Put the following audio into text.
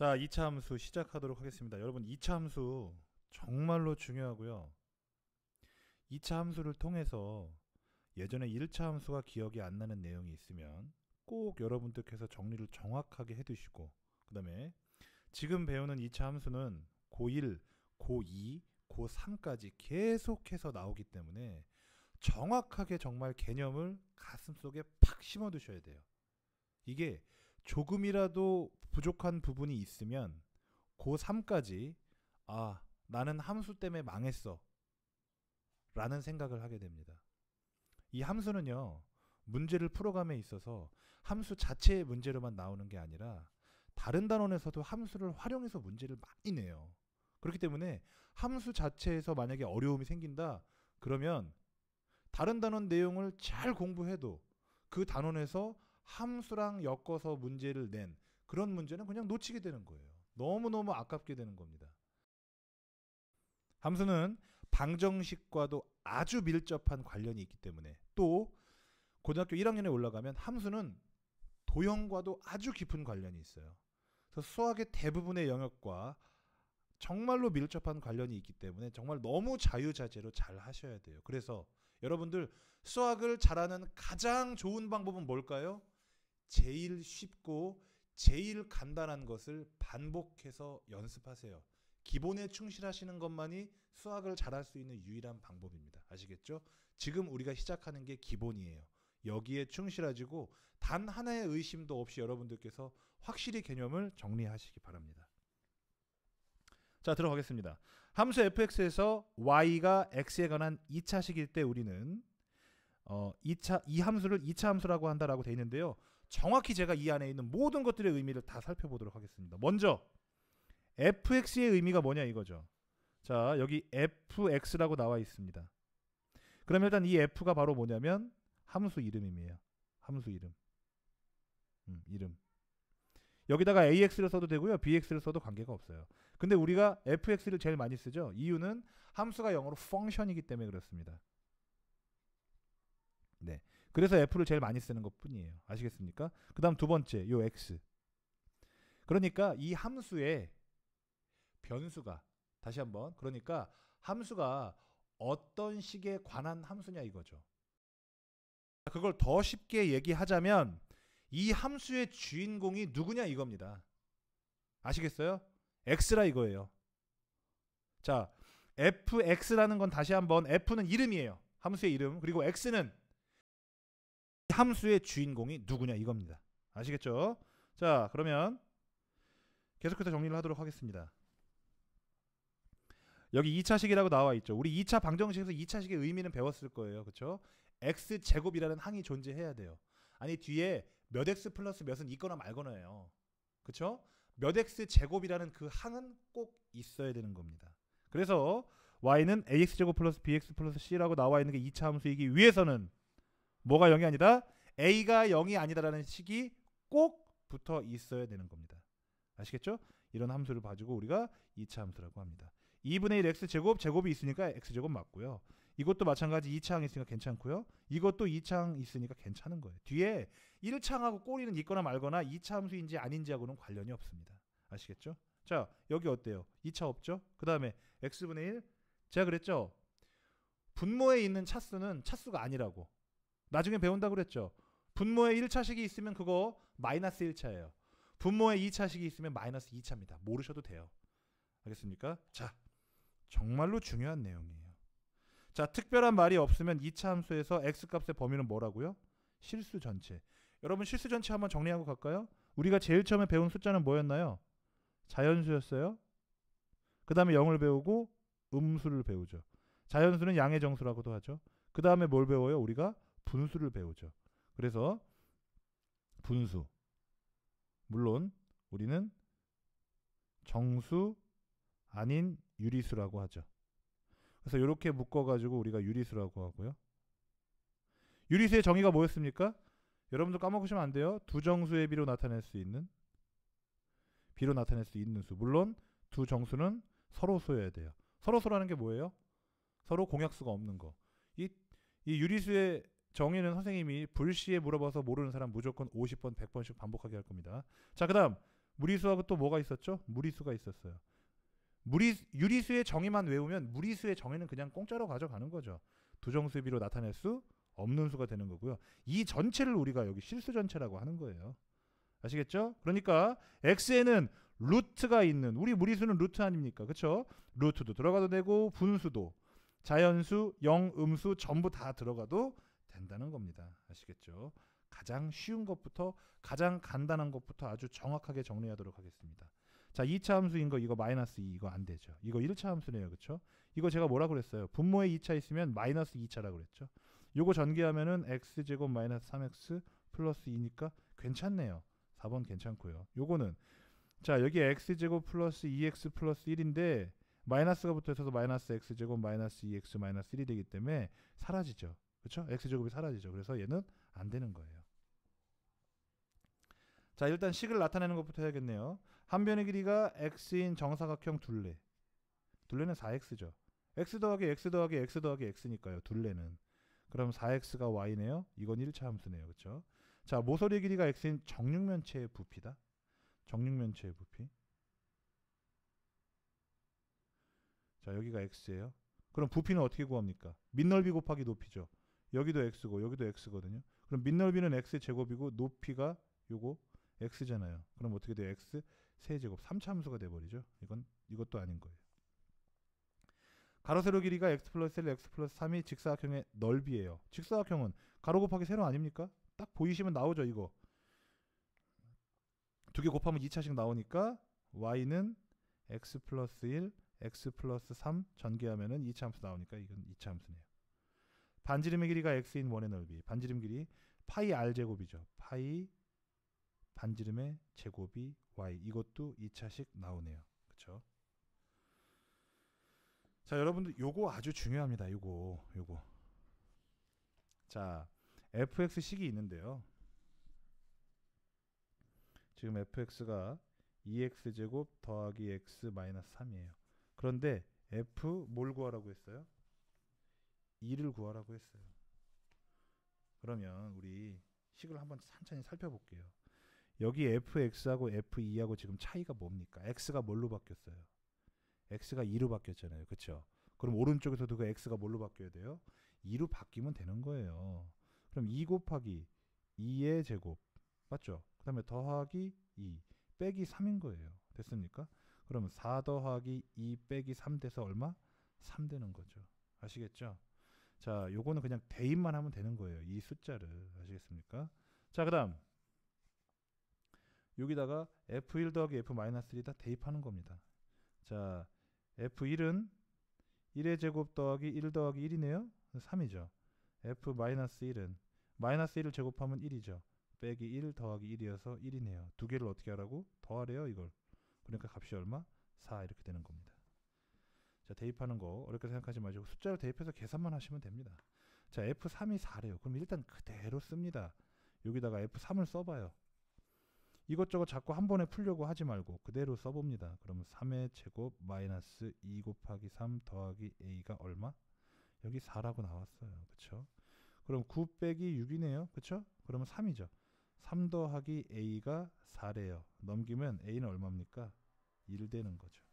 자, 2차 함수 시작하도록 하겠습니다. 여러분, 2차 함수 정말로 중요하고요. 2차 함수를 통해서 예전에 1차 함수가 기억이 안 나는 내용이 있으면 꼭 여러분들께서 정리를 정확하게 해 두시고 그 다음에 지금 배우는 2차 함수는 고1, 고2, 고3까지 계속해서 나오기 때문에 정확하게 정말 개념을 가슴속에 팍 심어 두셔야 돼요. 이게 조금이라도 부족한 부분이 있으면 고3까지 아, 나는 함수 때문에 망했어. 라는 생각을 하게 됩니다. 이 함수는요, 문제를 풀어감에 있어서 함수 자체의 문제로만 나오는 게 아니라 다른 단원에서도 함수를 활용해서 문제를 많이 내요. 그렇기 때문에 함수 자체에서 만약에 어려움이 생긴다, 그러면 다른 단원 내용을 잘 공부해도 그 단원에서 함수랑 엮어서 문제를 낸 그런 문제는 그냥 놓치게 되는 거예요. 너무너무 아깝게 되는 겁니다. 함수는 방정식과도 아주 밀접한 관련이 있기 때문에 또 고등학교 1학년에 올라가면 함수는 도형과도 아주 깊은 관련이 있어요. 그래서 수학의 대부분의 영역과 정말로 밀접한 관련이 있기 때문에 정말 너무 자유자재로 잘 하셔야 돼요. 그래서 여러분들 수학을 잘하는 가장 좋은 방법은 뭘까요? 제일 쉽고 제일 간단한 것을 반복해서 연습하세요. 기본에 충실하시는 것만이 수학을 잘할 수 있는 유일한 방법입니다. 아시겠죠? 지금 우리가 시작하는 게 기본이에요. 여기에 충실하시고 단 하나의 의심도 없이 여러분들께서 확실히 개념을 정리하시기 바랍니다. 자, 들어가겠습니다. 함수 fx에서 y가 x에 관한 2차식일 때 우리는 어, 2차, 이 함수를 2차 함수라고 한다라고 돼 있는데요. 정확히 제가 이 안에 있는 모든 것들의 의미를 다 살펴보도록 하겠습니다. 먼저 fx의 의미가 뭐냐 이거죠. 자, 여기 fx라고 나와 있습니다. 그럼 일단 이 f가 바로 뭐냐면 함수 이름이에요. 함수 이름. 음, 이름. 여기다가 ax를 써도 되고요. bx를 써도 관계가 없어요. 근데 우리가 fx를 제일 많이 쓰죠. 이유는 함수가 영어로 function이기 때문에 그렇습니다. 네. 그래서 F를 제일 많이 쓰는 것 뿐이에요. 아시겠습니까? 그 다음 두 번째, 요 X. 그러니까 이 함수의 변수가, 다시 한번, 그러니까 함수가 어떤 식에 관한 함수냐 이거죠. 그걸 더 쉽게 얘기하자면 이 함수의 주인공이 누구냐 이겁니다. 아시겠어요? x라 이거예요. 자, fx라는 건 다시 한번 f는 이름이에요. 함수의 이름. 그리고 x는 함수의 주인공이 누구냐 이겁니다. 아시겠죠? 자 그러면 계속해서 정리를 하도록 하겠습니다. 여기 2차식이라고 나와 있죠. 우리 2차 방정식에서 2차식의 의미는 배웠을 거예요. 그렇죠? x제곱이라는 항이 존재해야 돼요. 아니 뒤에 몇 x 플러스 몇은 있거나 말거나예요. 그렇죠? 몇 x 제곱이라는 그 항은 꼭 있어야 되는 겁니다. 그래서 y는 ax 제곱 플러스 bx 플러스 c라고 나와 있는 게 2차 함수이기 위해서는 뭐가 0이 아니다? A가 0이 아니다라는 식이 꼭 붙어 있어야 되는 겁니다. 아시겠죠? 이런 함수를 가지고 우리가 2차 함수라고 합니다. 2분의 1 x제곱, 제곱이 있으니까 x제곱 맞고요. 이것도 마찬가지 2차항 있으니까 괜찮고요. 이것도 2차항 있으니까 괜찮은 거예요. 뒤에 1차항하고 꼬리는 있거나 말거나 2차 함수인지 아닌지하고는 관련이 없습니다. 아시겠죠? 자, 여기 어때요? 2차 없죠? 그 다음에 x분의 1? 제가 그랬죠? 분모에 있는 차수는 차수가 아니라고. 나중에 배운다 그랬죠. 분모에 1차식이 있으면 그거 마이너스 1차예요. 분모에 2차식이 있으면 마이너스 2차입니다. 모르셔도 돼요. 알겠습니까? 자, 정말로 중요한 내용이에요. 자, 특별한 말이 없으면 2차 함수에서 x값의 범위는 뭐라고요? 실수 전체. 여러분 실수 전체 한번 정리하고 갈까요? 우리가 제일 처음에 배운 숫자는 뭐였나요? 자연수였어요. 그 다음에 0을 배우고 음수를 배우죠. 자연수는 양의 정수라고도 하죠. 그 다음에 뭘 배워요? 우리가 분수를 배우죠. 그래서 분수. 물론 우리는 정수 아닌 유리수라고 하죠. 그래서 이렇게 묶어가지고 우리가 유리수라고 하고요. 유리수의 정의가 뭐였습니까? 여러분도 까먹으시면 안 돼요. 두 정수의 비로 나타낼 수 있는 비로 나타낼 수 있는 수. 물론 두 정수는 서로 수여야 돼요. 서로 수라는 게 뭐예요? 서로 공약수가 없는 거. 이, 이 유리수의 정의는 선생님이 불시에 물어봐서 모르는 사람 무조건 50번, 100번씩 반복하게 할 겁니다. 자, 그 다음. 무리수하고 또 뭐가 있었죠? 무리수가 있었어요. 무리, 유리수의 정의만 외우면 무리수의 정의는 그냥 공짜로 가져가는 거죠. 두정수비로 나타낼 수 없는 수가 되는 거고요. 이 전체를 우리가 여기 실수 전체라고 하는 거예요. 아시겠죠? 그러니까 x에는 루트가 있는 우리 무리수는 루트 아닙니까? 그쵸 루트도 들어가도 되고 분수도 자연수, 영음수 전부 다 들어가도 된다는 겁니다. 아시겠죠? 가장 쉬운 것부터 가장 간단한 것부터 아주 정확하게 정리하도록 하겠습니다. 자, 2차 함수인 거 이거 마이너스 2 이거 안 되죠. 이거 1차 함수네요. 그렇죠? 이거 제가 뭐라 그랬어요? 분모에 2차 있으면 마이너스 2차라고 그랬죠. 요거 전개하면은 x제곱 마이너스 3x 플러스 2니까 괜찮네요. 4번 괜찮고요. 요거는 자, 여기 x제곱 플러스 2x 플러스 1인데 마이너스가 붙어 있어서 마이너스 x제곱 마이너스 2x 마이너스 1이 되기 때문에 사라지죠. 그렇죠? x 제곱이 사라지죠. 그래서 얘는 안 되는 거예요. 자, 일단 식을 나타내는 것부터 해야겠네요. 한 변의 길이가 x인 정사각형 둘레. 둘레는 4x죠. x 더하기 x 더하기 x 더하기 x니까요. 둘레는. 그럼 4x가 y네요. 이건 1차 함수네요. 그렇죠? 자, 모서리 길이가 x인 정육면체의 부피다. 정육면체의 부피. 자, 여기가 x예요. 그럼 부피는 어떻게 구합니까? 밑넓이 곱하기 높이죠. 여기도 x고 여기도 x거든요. 그럼 밑넓이는 x의 제곱이고 높이가 요거 x잖아요. 그럼 어떻게 돼요? x 세제곱 3차함수가 돼버리죠. 이건 이것도 아닌 거예요. 가로 세로 길이가 x 플러스 1, x 플러스 3이 직사각형의 넓이예요. 직사각형은 가로 곱하기 세로 아닙니까? 딱 보이시면 나오죠 이거. 두 개 곱하면 2차씩 나오니까 y는 x 플러스 1, x 플러스 3 전개하면은 2차함수 나오니까 이건 2차함수네요. 반지름의 길이가 x인 원의 넓이. 반지름 길이 파이 r 제곱이죠. 파이 반지름의 제곱이 y. 이것도 2차식 나오네요. 그렇죠? 자, 여러분들 요거 아주 중요합니다. 요거. 요거. 자, fx 식이 있는데요. 지금 fx가 2x e 제곱 더하기 x 마이너스 3이에요. 그런데 f 뭘 구하라고 했어요? 일을 구하라고 했어요. 그러면 우리 식을 한번 천천히 살펴볼게요. 여기 fx하고 f e 하고 지금 차이가 뭡니까? x가 뭘로 바뀌었어요? x가 2로 바뀌었잖아요. 그렇죠? 그럼 오른쪽에서도 그 x가 뭘로 바뀌어야 돼요? 2로 바뀌면 되는 거예요. 그럼 2 e 곱하기 2의 제곱 맞죠? 그 다음에 더하기 2 빼기 3인 거예요. 됐습니까? 그러면 4 더하기 2 빼기 3 돼서 얼마? 3 되는 거죠. 아시겠죠? 자, 요거는 그냥 대입만 하면 되는 거예요. 이 숫자를 아시겠습니까? 자, 그다음 여기다가 f1 더하기 f 3다 대입하는 겁니다. 자, f1은 1의 제곱 더하기 1 더하기 1이네요. 3이죠. f-1은 마이너스 1을 제곱하면 1이죠. 빼기 1 더하기 1이어서 1이네요. 두 개를 어떻게 하라고? 더하래요, 이걸. 그러니까 값이 얼마? 4 이렇게 되는 겁니다. 자, 대입하는 거 어렵게 생각하지 마시고 숫자를 대입해서 계산만 하시면 됩니다. 자, F3이 4래요. 그럼 일단 그대로 씁니다. 여기다가 F3을 써봐요. 이것저것 자꾸 한 번에 풀려고 하지 말고 그대로 써봅니다. 그러면 3의 제곱 마이너스 2 곱하기 3 더하기 a가 얼마? 여기 4라고 나왔어요. 그쵸? 그럼 9 빼기 6이네요. 그쵸? 그러면 3이죠. 3 더하기 a가 4래요. 넘기면 a는 얼마입니까? 1 되는 거죠.